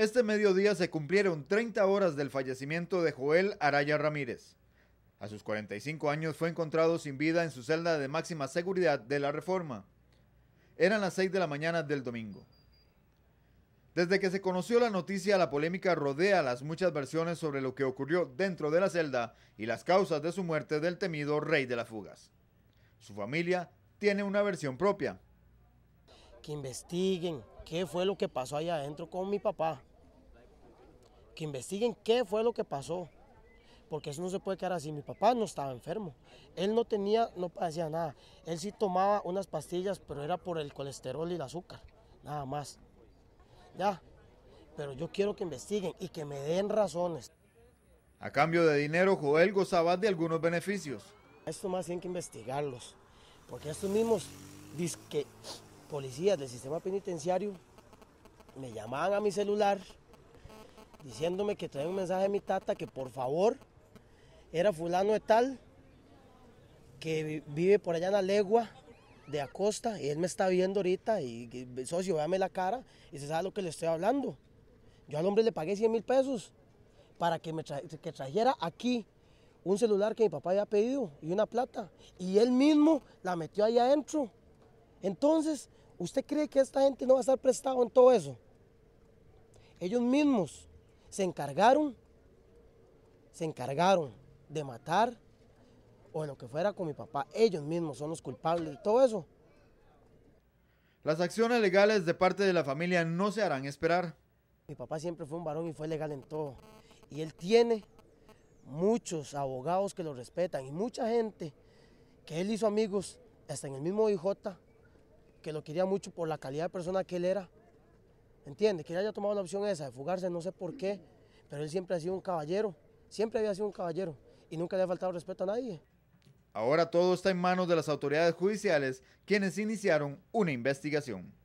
Este mediodía se cumplieron 30 horas del fallecimiento de Joel Araya Ramírez. A sus 45 años fue encontrado sin vida en su celda de máxima seguridad de la reforma. Eran las 6 de la mañana del domingo. Desde que se conoció la noticia, la polémica rodea las muchas versiones sobre lo que ocurrió dentro de la celda y las causas de su muerte del temido rey de las fugas. Su familia tiene una versión propia. Que investiguen qué fue lo que pasó allá adentro con mi papá que investiguen qué fue lo que pasó. Porque eso no se puede quedar así. Mi papá no estaba enfermo. Él no tenía, no hacía nada. Él sí tomaba unas pastillas, pero era por el colesterol y el azúcar. Nada más. Ya. Pero yo quiero que investiguen y que me den razones. A cambio de dinero, Joel gozaba de algunos beneficios. Esto más tienen que investigarlos. Porque estos mismos disque policías del sistema penitenciario me llamaban a mi celular diciéndome que traía un mensaje de mi tata que por favor era fulano de tal que vive por allá en la legua de Acosta y él me está viendo ahorita y, socio, véame la cara y se sabe lo que le estoy hablando. Yo al hombre le pagué 100 mil pesos para que me que trajera aquí un celular que mi papá había pedido y una plata y él mismo la metió ahí adentro. Entonces, ¿usted cree que esta gente no va a estar prestado en todo eso? Ellos mismos se encargaron, se encargaron de matar o en lo que fuera con mi papá. Ellos mismos son los culpables de todo eso. Las acciones legales de parte de la familia no se harán esperar. Mi papá siempre fue un varón y fue legal en todo. Y él tiene muchos abogados que lo respetan y mucha gente que él hizo amigos, hasta en el mismo IJ, que lo quería mucho por la calidad de persona que él era entiende Que él haya tomado la opción esa de fugarse, no sé por qué, pero él siempre ha sido un caballero, siempre había sido un caballero y nunca le ha faltado respeto a nadie. Ahora todo está en manos de las autoridades judiciales, quienes iniciaron una investigación.